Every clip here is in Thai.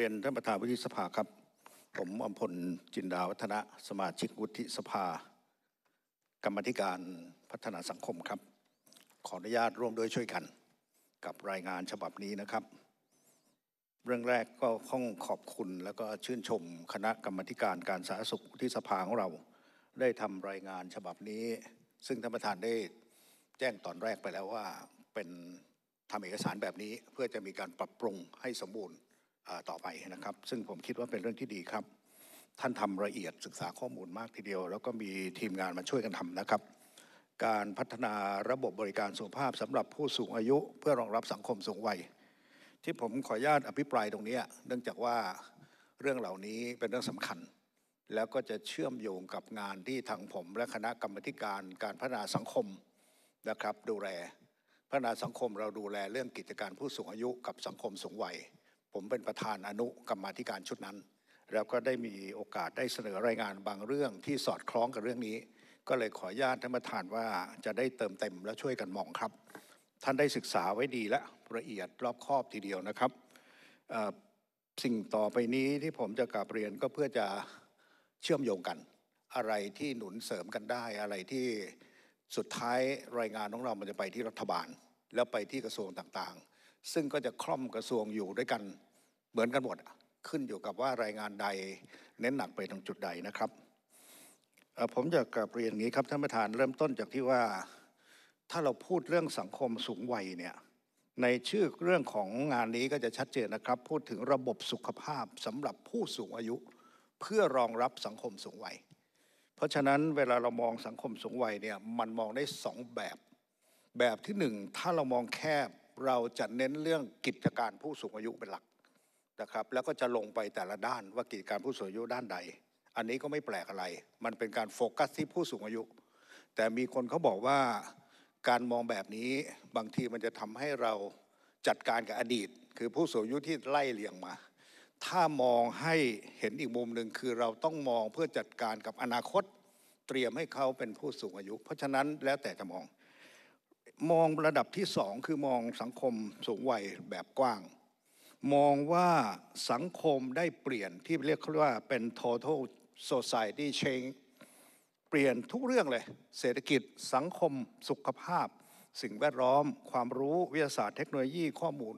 เรียนท่านประธานวุฒิสภาครับ ผมอมพลจินดาวัฒนะสมาชิกวุฒิสภา กรรมธิการพัฒนาสังคมครับ ขออนุญาตร่วมด้วยช่วยกัน กับรายงานฉบับนี้นะครับ เรื่องแรกก็ข้องขอบคุณแล้วก็ชื่นชมคณะกรรมธิการการสาธารณสุขที่สภาของเรา ได้ทำรายงานฉบับนี้ ซึ่งท่านประธานได้แจ้งตอนแรกไปแล้วว่า เป็นทำเอกสารแบบนี้ เพื่อจะมีการปรับปรุงให้สมบูรณ์ต่อไปนะครับซึ่งผมคิดว่าเป็นเรื่องที่ดีครับ ท่านทำละเอียดศึกษาข้อมูลมากทีเดียว แล้วก็มีทีมงานมาช่วยกันทำนะครับ การพัฒนาระบบบริการสุขภาพสำหรับผู้สูงอายุ เพื่อรองรับสังคมสูงวัย ที่ผมขออนุญาตอภิปรายตรงนี้เนื่องจากว่าเรื่องเหล่านี้เป็นเรื่องสำคัญ แล้วก็จะเชื่อมโยงกับงานที่ทางผม และคณะกรรมการ การพัฒนาสังคมนะครับ ดูแลพัฒนาสังคมเราดูแลเรื่องกิจการผู้สูงอายุ กับสังคมสูงวัยผมเป็นประธานอนุกรรมธิการชุดนั้น แล้วก็ได้มีโอกาสได้เสนอรายงานบางเรื่องที่สอดคล้องกับเรื่องนี้ ก็เลยขออนุญาตท่านประธานว่าจะได้เติมเต็มและช่วยกันมองครับ ท่านได้ศึกษาไว้ดีและละเอียดรอบคอบทีเดียวนะครับ สิ่งต่อไปนี้ที่ผมจะกลับเรียนก็เพื่อจะเชื่อมโยงกัน อะไรที่หนุนเสริมกันได้ อะไรที่สุดท้ายรายงานของเรามันจะไปที่รัฐบาล แล้วไปที่กระทรวงต่างๆ ซึ่งก็จะคล่อมกระทรวงอยู่ด้วยกันเหมือนกันหมด ขึ้นอยู่กับว่ารายงานใดเน้นหนักไปตรงจุดใดนะครับ ผมจะกลับเรียนอย่างนี้ครับท่านประธานเริ่มต้นจากที่ว่าถ้าเราพูดเรื่องสังคมสูงวัยเนี่ยในชื่อเรื่องของงานนี้ก็จะชัดเจนนะครับพูดถึงระบบสุขภาพสำหรับผู้สูงอายุ เพื่อรองรับสังคมสูงวัย เพราะฉะนั้นเวลาเรามองสังคมสูงวัยเนี่ยมันมองได้สองแบบแบบที่หนึ่งถ้าเรามองแคบเราจะเน้นเรื่องกิจการผู้สูงอายุเป็นหลักนะครับแล้วก็จะลงไปแต่ละด้านว่ากิจการผู้สูงอายุด้านใด อันนี้ก็ไม่แปลกอะไร มันเป็นการโฟกัสที่ผู้สูงอายุ แต่มีคนเขาบอกว่า การมองแบบนี้บางทีมันจะทำให้เราจัดการกับอดีต คือผู้สูงอายุที่ไล่เลียงมา ถ้ามองให้เห็นอีกมุมหนึ่งคือเราต้องมองเพื่อจัดการกับอนาคต เตรียมให้เขาเป็นผู้สูงอายุ เพราะฉะนั้นแล้วแต่จะมอง มองระดับที่สองคือมองสังคมสูงวัยแบบกว้างมองว่าสังคมได้เปลี่ยนที่เรียกเขาว่าเป็น total society change เปลี่ยนทุกเรื่องเลย เศรษฐกิจสังคมสุขภาพ สิ่งแวดล้อม ความรู้วิทยาศาสตร์เทคโนโลยีข้อมูล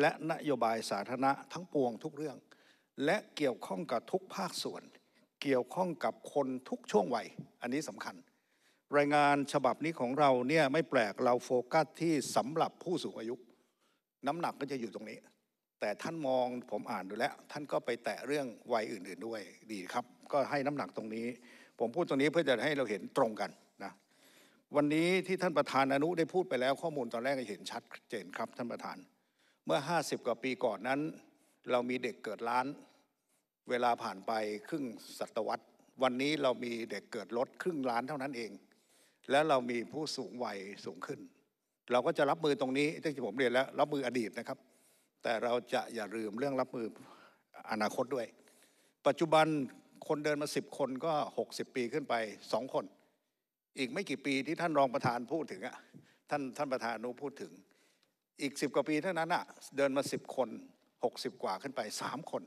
และนโยบายสาธารณะทั้งปวงทุกเรื่อง และเกี่ยวข้องกับทุกภาคส่วน เกี่ยวข้องกับคนทุกช่วงวัยอันนี้สำคัญ รายงานฉบับนี้ของเราเนี่ยไม่แปลกเราโฟกัสที่สำหรับผู้สูงอายุ น้ำหนักก็จะอยู่ตรงนี้แต่ท่านมองผมอ่านดูแล้วท่านก็ไปแตะเรื่องวัยอื่น ๆด้วยดีครับก็ให้น้ำหนักตรงนี้ ผมพูดตรงนี้เพื่อจะให้เราเห็นตรงกันนะวันนี้ที่ท่านประธานอนุได้พูดไปแล้วข้อมูลตอนแรกเห็นชัดเจนครับ ท่านประธาน เมื่อ 50 กว่าปีก่อนนั้น เรามีเด็กเกิดล้าน เวลาผ่านไปครึ่งศตวรรษ วันนี้เรามีเด็กเกิดลดครึ่งล้านเท่านั้นเอง แล้วเรามีผู้สูงวัยสูงขึ้น เราก็จะรับมือตรงนี้ที่ผมเรียนแล้วรับมืออดีตนะครับแต่เราจะอย่าลืมเรื่องรับมืออนาคตด้วย ปัจจุบันคนเดินมา 10 คนก็ 60 ปีขึ้นไปสองคน อีกไม่กี่ปีที่ท่านรองประธานพูดถึงอ่ะ ท่านท่านประธานนุพูดถึงอีก 10 กว่าปีเท่านั้นอ่ะเดินมา 10 คน 60 กว่าขึ้นไป 3 คน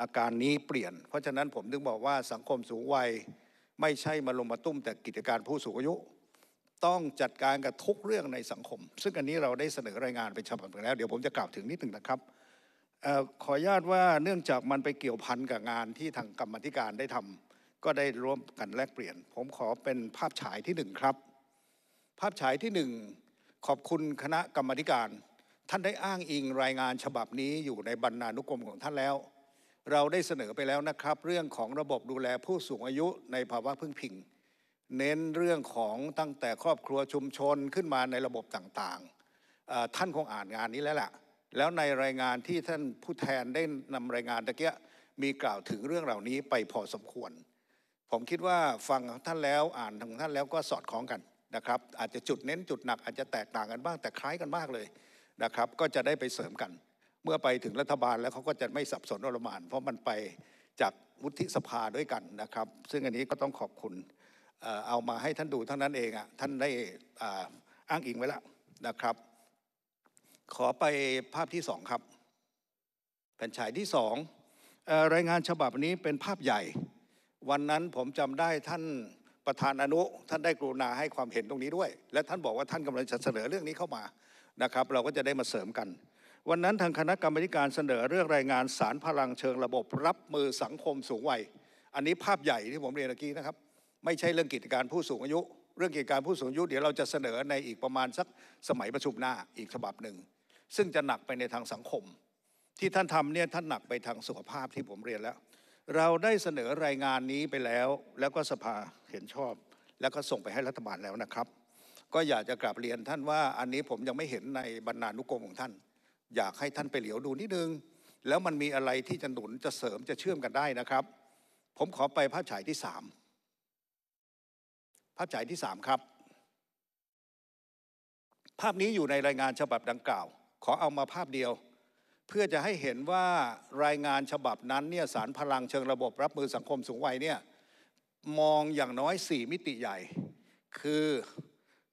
อาการนี้เปลี่ยน เพราะฉะนั้นผมถึงบอกว่าสังคมสูงวัยไม่ใช่มาลงมาตุ้มแต่กิจการผู้สูงอายุต้องจัดการกับทุกเรื่องในสังคม ซึ่งอันนี้เราได้เสนอรายงานไปฉบับไปแล้ว เดี๋ยวผมจะกล่าวถึงนิดหนึ่งนะครับออขออนุญาตว่าเนื่องจากมันไปเกี่ยวพันกับงานที่ทางกรรมธิการได้ทำ ก็ได้ร่วมกันแลกเปลี่ยน ผมขอเป็นภาพฉายที่หนึ่งครับภาพฉายที่หนึ่งขอบคุณคณะกรรมธิการ ท่านได้อ้างอิงรายงานฉบับนี้อยู่ในบรรณานุกรมของท่านแล้ว เราได้เสนอไปแล้วนะครับเรื่องของระบบดูแลผู้สูงอายุในภาวะพึ่งพิงเน้นเรื่องของตั้งแต่ครอบครัวชุมชนขึ้นมาในระบบต่างๆ ท่านคงอ่านงานนี้แล้วล่ะแล้วในรายงานที่ท่านผู้แทนได้นำรายงานตะเกียมีกล่าวถึงเรื่องเหล่านี้ไปพอสมควร ผมคิดว่าฟังท่านแล้วอ่านของท่านแล้วก็สอดคล้องกันนะครับ อาจจะจุดเน้นจุดหนักอาจจะแตกต่างกันบ้างแต่คล้ายกันมากเลยนะครับ ก็จะได้ไปเสริมกัน เมื่อไปถึงรัฐบาลแล้วเขาก็จะไม่สับสนอรมาน เพราะมันไปจากวุฒิสภาด้วยกันนะครับ ซึ่งอันนี้ก็ต้องขอบคุณเอามาให้ท่านดูเท่านั้นเองอ่ะท่านได้อ้างอิงไว้แล้วนะครับ ขอไปภาพที่สองครับแผ่นฉายที่สองรายงานฉบับนี้เป็นภาพใหญ่ วันนั้นผมจำได้ท่านประธานอนุ ท่านได้กรุณาให้ความเห็นตรงนี้ด้วย และท่านบอกว่าท่านกำลังจะเสนอเรื่องนี้เข้ามานะครับ เราก็จะได้มาเสริมกัน วันนั้นทางคณะกรรมการเสนอเรื่องรายงานสารพลังเชิงระบบ รับมือสังคมสูงวัยอันนี้ภาพใหญ่ที่ผมเรียนเมื่อกี้นะครับไม่ใช่เรื่องกิจการผู้สูงอายุ เรื่องกิจการผู้สูงอายุ เดี๋ยวเราจะเสนอในอีกประมาณสักสมัยประชุมหน้าอีกฉบับหนึ่งซึ่งจะหนักไปในทางสังคม ที่ท่านทำเนี่ยท่านหนักไปทางสุขภาพที่ผมเรียนแล้ว เราได้เสนอรายงานนี้ไปแล้ว แล้วก็สภาเห็นชอบ แล้วก็ส่งไปให้รัฐบาลแล้วนะครับ ก็อยากจะกลับเรียนท่านว่าอันนี้ผมยังไม่เห็นในบรรณานุกรมของท่าน อยากให้ท่านไปเหลียวดูนิดนึง แล้วมันมีอะไรที่จะหนุนจะเสริมจะเชื่อมกันได้นะครับ ผมขอไปภาพฉายที่สามภาพฉายที่ 3 ครับ ภาพนี้อยู่ในรายงานฉบับดังกล่าว ขอเอามาภาพเดียว เพื่อจะให้เห็นว่ารายงานฉบับนั้นเนี่ยสารพลังเชิงระบบรับมือสังคมสูงวัยเนี่ยมองอย่างน้อย 4 มิติใหญ่ คือ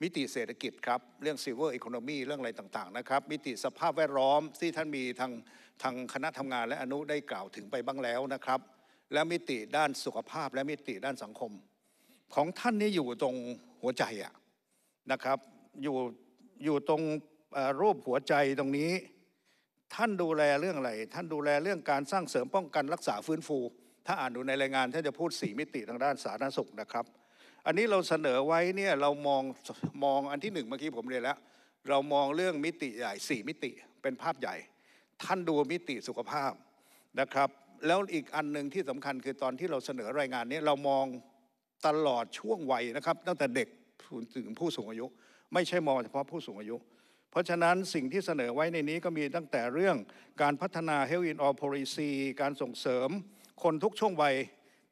มิติเศรษฐกิจครับ เรื่อง Silver Economy เรื่องอะไรต่าง ๆนะครับ มิติสภาพแวดล้อม ที่ท่านมีทางทางคณะทำงานและอนุได้กล่าวถึงไปบ้างแล้วนะครับ และมิติด้านสุขภาพ และมิติด้านสังคมของท่านนี่อยู่ตรงหัวใจอะนะครับอยู่อยู่ตรงรูปหัวใจตรงนี้ ท่านดูแลเรื่องอะไร ท่านดูแลเรื่องการสร้างเสริมป้องกันรักษาฟื้นฟู ถ้าอ่านดูในรายงานท่านจะพูด 4 มิติทางด้านสาธารณสุขนะครับ อันนี้เราเสนอไว้เนี่ยเรามองมองอันที่หนึ่งเมื่อกี้ผมเรียนแล้ว เรามองเรื่องมิติใหญ่ 4 มิติเป็นภาพใหญ่ ท่านดูมิติสุขภาพนะครับ แล้วอีกอันหนึ่งที่สำคัญคือตอนที่เราเสนอรายงานนี้เรามองตลอดช่วงวัยนะครับ ตั้งแต่เด็กถึงผู้สูงอายุ ไม่ใช่มองเฉพาะผู้สูงอายุ เพราะฉะนั้นสิ่งที่เสนอไว้ในนี้ก็มีตั้งแต่เรื่องการพัฒนา Health in All Policy การส่งเสริม คนทุกช่วงวัย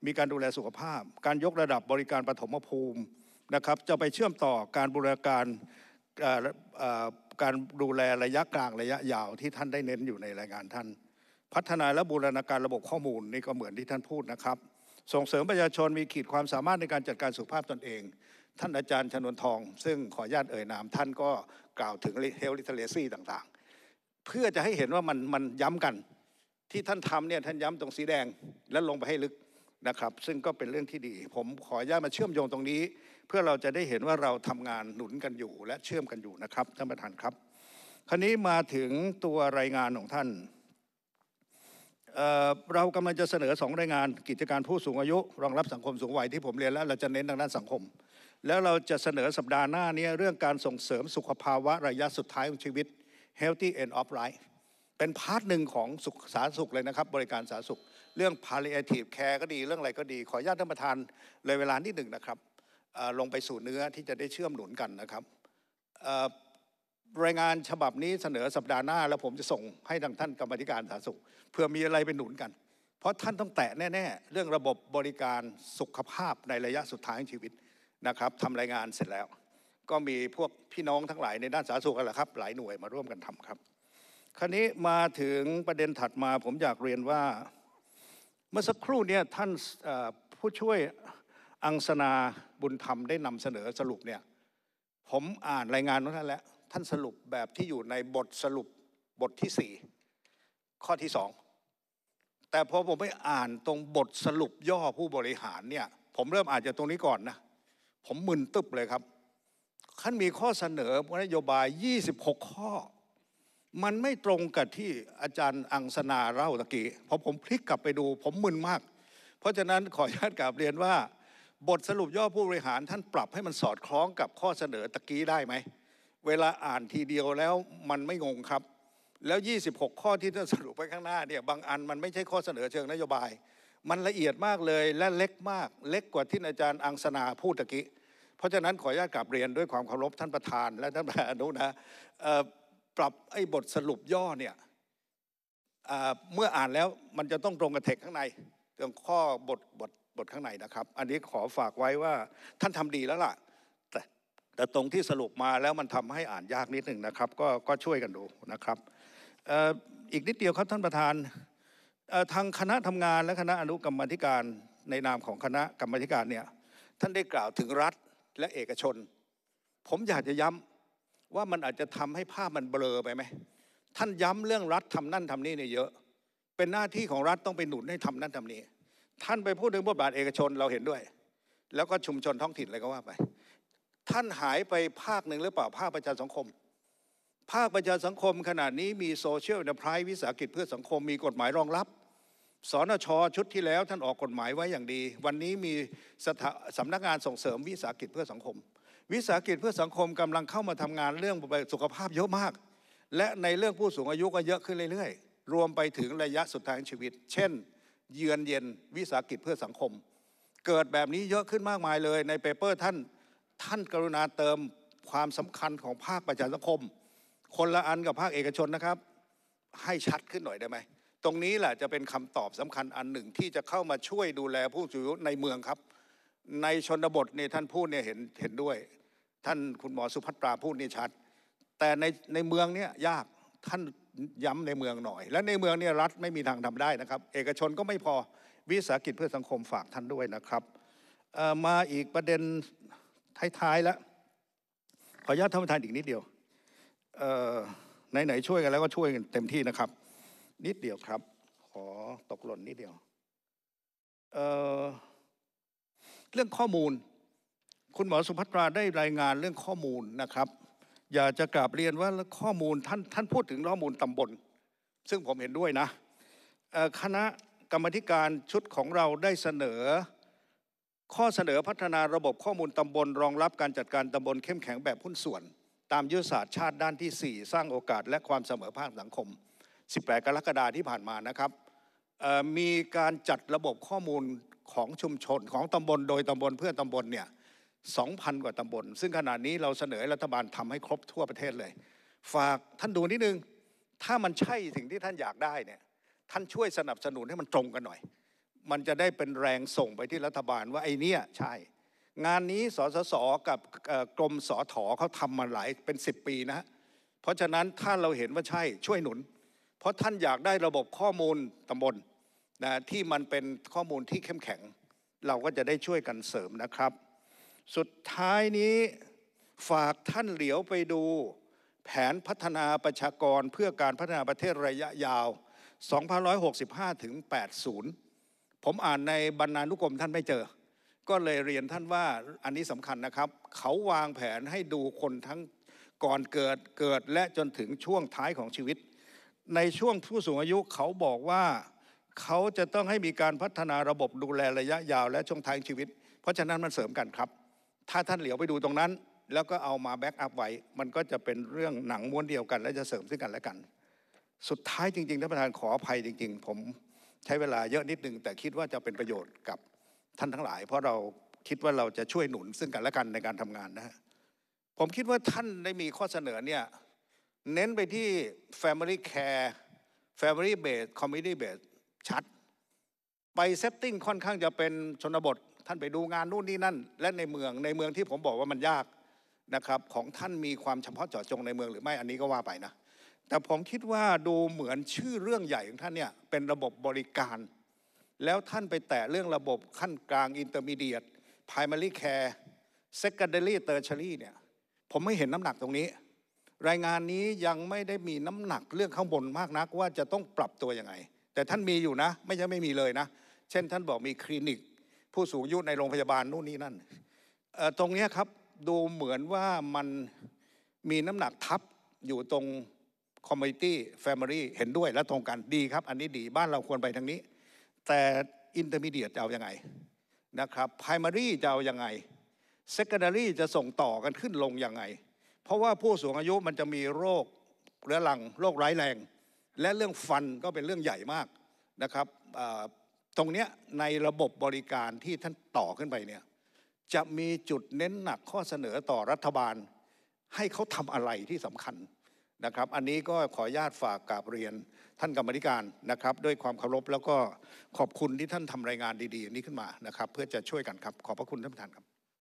มีการดูแลสุขภาพ การยกระดับบริการปฐมภูมิ นะครับ จะไปเชื่อมต่อการบูรณาการการดูแลระยะกลาง ระยะยาวที่ท่านได้เน้นอยู่ในรายงานท่าน พัฒนาและบูรณาการระบบข้อมูลนี่ก็เหมือนที่ท่านพูดนะครับส่งเสริมประชาชนมีขีดความสามารถในการจัดการสุขภาพตนเอง ท่านอาจารย์ชนวนทอง ซึ่งขอญาตเอ่ยนาม ท่านก็กล่าวถึงเฮลิิทเลซีต่าง ๆ เพื่อจะให้เห็นว่ามันมันย้ำกัน ที่ท่านทำเนี่ยท่านย้ำตรงสีแดงและลงไปให้ลึกนะครับ ซึ่งก็เป็นเรื่องที่ดี ผมขออนุญาตมาเชื่อมโยงตรงนี้ เพื่อเราจะได้เห็นว่าเราทำงานหนุนกันอยู่และเชื่อมกันอยู่นะครับท่านประธานครับ คราวนี้มาถึงตัวรายงานของท่านเรากำลังจะเสนอสองรายงานกิจการผู้สูงอายุ รองรับสังคมสูงวัยที่ผมเรียนแล้ว เราจะเน้นทางด้านสังคม แล้วเราจะเสนอสัปดาห์หน้านี้เรื่องการส่งเสริมสุขภาวะระยะสุดท้ายของชีวิต healthy end of life เป็นพาร์ทหนึ่งของสุขสาธารณสุขเลยนะครับ บริการสาธารณสุข เรื่อง palliative care ก็ดีเรื่องอะไรก็ดีขออนุญาตท่านประธาน เลยเวลานิดหนึ่งนะครับลงไปสู่เนื้อที่จะได้เชื่อมหนุนกันนะครับรายงานฉบับนี้เสนอสัปดาห์หน้า แล้วผมจะส่งให้ทางท่านกรรมธิการสาธารณสุข เพื่อมีอะไรเป็นหนุนกัน เพราะท่านต้องแตะแน่ ๆ เรื่องระบบบริการสุขภาพในระยะสุดท้ายของชีวิตนะครับทำรายงานเสร็จแล้ว ก็มีพวกพี่น้องทั้งหลายในด้านสาธารณสุขกันแหละครับหลายหน่วยมาร่วมกันทำครับ คราวนี้มาถึงประเด็นถัดมา ผมอยากเรียนว่าเมื่อสักครู่เนี่ยท่านผู้ช่วยอังสนาบุญธรรม ได้นำเสนอสรุปเนี่ยผมอ่านรายงานนั้นแล้วท่านสรุปแบบที่อยู่ในบทสรุปบทที่สี่ข้อที่สอง แต่พอผมไปอ่านตรงบทสรุปย่อผู้บริหารเนี่ย ผมเริ่มอ่านจากตรงนี้ก่อนนะ ผมมึนตึบเลยครับขั้นมีข้อเสนอนโยบาย 26 ข้อ มันไม่ตรงกับที่อาจารย์อังสนาเล่าตะกี้พอผมพลิกกลับไปดู ผมมึนมาก เพราะฉะนั้นขออนุญาตกลับเรียนว่า บทสรุปย่อผู้บริหาร ท่านปรับให้มันสอดคล้องกับข้อเสนอตะกี้ได้ไหมเวลาอ่านทีเดียวแล้วมันไม่งงครับ แล้ว 26 ข้อที่ท่านสรุปไปข้างหน้าเนี่ยบางอันมันไม่ใช่ข้อเสนอเชิงนโยบาย มันละเอียดมากเลยและเล็กมากเล็กกว่าที่อาจารย์อังสนาพูดตะกี้เพราะฉะนั้นขออนุญาตกลับเรียนด้วยความเคารพท่านประธานและท่านประธานอนุนะปรับไอ้บทสรุปย่อเนี่ยเมื่ออ่านแล้วมันจะต้องตรงกับเทคข้างในเรื่องข้อบทบทบทข้างในนะครับ อันนี้ขอฝากไว้ว่าท่านทำดีแล้วล่ะแต่ตรงที่สรุปมาแล้วมันทำให้อ่านยากนิดหนึ่งนะครับก็ก็ช่วยกันดูนะครับอีกนิดเดียวครับท่านประธานทางคณะทำงานและคณะอนุกรรมธิการ ในนามของคณะกรรมธิการเนี่ยท่านได้กล่าวถึงรัฐและเอกชน ผมอยากจะย้ำว่ามันอาจจะทำให้ภาพมันเบลอไปไหมท่านย้ำเรื่องรัฐทำนั่นทำนี่เนี่ยเยอะ เป็นหน้าที่ของรัฐต้องไปหนุนให้ทำนั่นทำนี้ ท่านไปพูดถึงบทบาทเอกชนเราเห็นด้วย แล้วก็ชุมชนท้องถิ่นอะไรก็ว่าไปท่านหายไปภาคหนึ่งหรือเปล่าภาคประชาสังคม ภาคประชาสังคมขนาดนี้มีโซเชียลเนปไพรายวิสาหกิจเพื่อสังคมมีกฎหมายรองรับสนชชุดที่แล้วท่านออกกฎหมายไว้อย่างดี วันนี้มีสำนักงานส่งเสริมวิสาหกิจเพื่อสังคม วิสาหกิจเพื่อสังคมกำลังเข้ามาทำงานเรื่องสุขภาพเยอะมาก และในเรื่องผู้สูงอายุก็เยอะขึ้นเรื่อย ๆ รวมไปถึงระยะสุดท้ายชีวิต เช่น เยือนเย็นวิสาหกิจเพื่อสังคม เกิดแบบนี้เยอะขึ้นมากมายเลยในเปเปอร์ท่านท่านกรุณาเติมความสำคัญของภาคประชาสังคม คนละอันกับภาคเอกชนนะครับ ให้ชัดขึ้นหน่อยได้ไหมตรงนี้แหละจะเป็นคำตอบสำคัญอันหนึ่ง ที่จะเข้ามาช่วยดูแลผู้สูงอายุในเมืองครับ ในชนบทนี่ท่านพูดเนี่ยเห็นเห็นด้วย ท่านคุณหมอสุภัตราพูดนี่ชัด แต่ในในเมืองเนี่ยยากท่านย้ำในเมืองหน่อย และในเมืองเนี่ยรัฐไม่มีทางทำได้นะครับ เอกชนก็ไม่พอวิสาหกิจเพื่อสังคมฝากท่านด้วยนะครับมาอีกประเด็นท้ายๆแล้ว ขออนุญาตท่านประธานอีกนิดเดียวไหนๆช่วยกันแล้วก็ช่วยกันเต็มที่นะครับ นิดเดียวครับ ขอตกหล่นนิดเดียวเเรื่องข้อมูล คุณหมอสุภัตราได้รายงานเรื่องข้อมูลนะครับ อยากจะกราบเรียนว่าข้อมูลท่านท่านพูดถึงข้อมูลตำบล ซึ่งผมเห็นด้วยนะ คณะกรรมธิการชุดของเราได้เสนอข้อเสนอพัฒนาระบบข้อมูลตำบลรองรับการจัดการตำบลเข้มแข็งแบบหุ้นส่วน ตามยุทธศาสตร์ชาติด้านที่ 4 สร้างโอกาสและความเสมอภาคสังคม 18 กรกฎาคมที่ผ่านมานะครับ มีการจัดระบบข้อมูลของชุมชนของตำบลโดยตำบลเพื่อตำบลเนี่ย 2,000 กว่าตำบล ซึ่งขณะนี้เราเสนอรัฐบาลทำให้ครบทั่วประเทศเลย ฝากท่านดูนิดนึงถ้ามันใช่สิ่งที่ท่านอยากได้เนี่ยท่านช่วยสนับสนุนให้มันตรงกันหน่อยมันจะได้เป็นแรงส่งไปที่รัฐบาลว่าไอ้นี่ใช่ งานนี้สสสกับกรมสอถอเขาทำมาหลายเป็น 10 ปีนะ เพราะฉะนั้นถ้าเราเห็นว่าใช่ช่วยหนุน เพราะท่านอยากได้ระบบข้อมูลตำบลนะที่มันเป็นข้อมูลที่เข้มแข็ง เราก็จะได้ช่วยกันเสริมนะครับ สุดท้ายนี้ฝากท่านเหลียวไปดู แผนพัฒนาประชากรเพื่อการพัฒนาประเทศระยะยาว2565ถึง80ผมอ่านในบรรณานุกรมท่านไม่เจอ ก็เลยเรียนท่านว่าอันนี้สำคัญนะครับ เขาวางแผนให้ดูคนทั้งก่อนเกิดเกิดและจนถึงช่วงท้ายของชีวิต ในช่วงผู้สูงอายุเขาบอกว่าเขาจะต้องให้มีการพัฒนาระบบดูแลระยะ ยาวและช่วงท้ายชีวิต เพราะฉะนั้นมันเสริมกันครับ ถ้าท่านเหลียวไปดูตรงนั้น แล้วก็เอามาแบ็กอัพไว้มันก็จะเป็นเรื่องหนังม้วนเดียวกันและจะเสริมซึ่งกันและกัน สุดท้ายจริงๆท่านประธานขออภัยจริง ๆ ผมใช้เวลาเยอะนิดนึงแต่คิดว่าจะเป็นประโยชน์กับท่านทั้งหลาย เพราะเราคิดว่าเราจะช่วยหนุนซึ่งกันและกันในการทำงานนะฮะ ผมคิดว่าท่านได้มีข้อเสนอเนี่ย เน้นไปที่ Family Care Family Base Community Base ชัด ไปเซตติ้งค่อนข้างจะเป็นชนบทท่านไปดูงานนู่นนี่นั่น และในเมืองในเมืองที่ผมบอกว่ามันยากนะครับของท่านมีความเฉพาะเจาะจงในเมืองหรือไม่อันนี้ก็ว่าไปนะแต่ผมคิดว่าดูเหมือนชื่อเรื่องใหญ่ของท่านเนี่ย เป็นระบบบริการ แล้วท่านไปแตะเรื่องระบบขั้นกลางอินเตอร์มีเดียตพรมารีแคร์เซคันเดารีเตอร์ชารีเนี่ยผมไม่เห็นน้ำหนักตรงนี้ รายงานนี้ยังไม่ได้มีน้ำหนักเรื่องข้างบนมากนักว่าจะต้องปรับตัวยังไง แต่ท่านมีอยู่นะ ไม่ใช่ไม่มีเลยนะ เช่นท่านบอกมีคลินิก ผู้สูงอายุในโรงพยาบาลนู่นนี่นั่นตรงนี้ครับดูเหมือนว่ามันมีน้ำหนักทับอยู่ตรงคอมมิตี้แฟมิลี่เห็นด้วยและตรงกันดีครับ อันนี้ดีบ้านเราควรไปทางนี้ แต่อินเตอร์มีเดียจะเอาอยัางไงนะครับไพรมารีจะเอาอยัางไงเซคันดารีจะส่งต่อกันขึ้นลงยังไง เพราะว่าผู้สูงอายุมันจะมีโรคเรื้อรังโรคร้ายแรง และเรื่องฟันก็เป็นเรื่องใหญ่มากนะครับตรงเนี้ยในระบบบริการที่ท่านต่อขึ้นไปเนี่ยจะมีจุดเน้นหนักข้อเสนอต่อรัฐบาล ให้เขาทำอะไรที่สำคัญนะครับอันนี้ก็ขอญาตฝากกราบเรียนท่านกรรมธิการนะครับด้วยความเคารพแล้วก็ขอบคุณที่ท่านทำรายงานดีๆ นี้ขึ้นมานะครับเพื่อจะช่วยกันครับ ขอบพระคุณท่านประธานครับ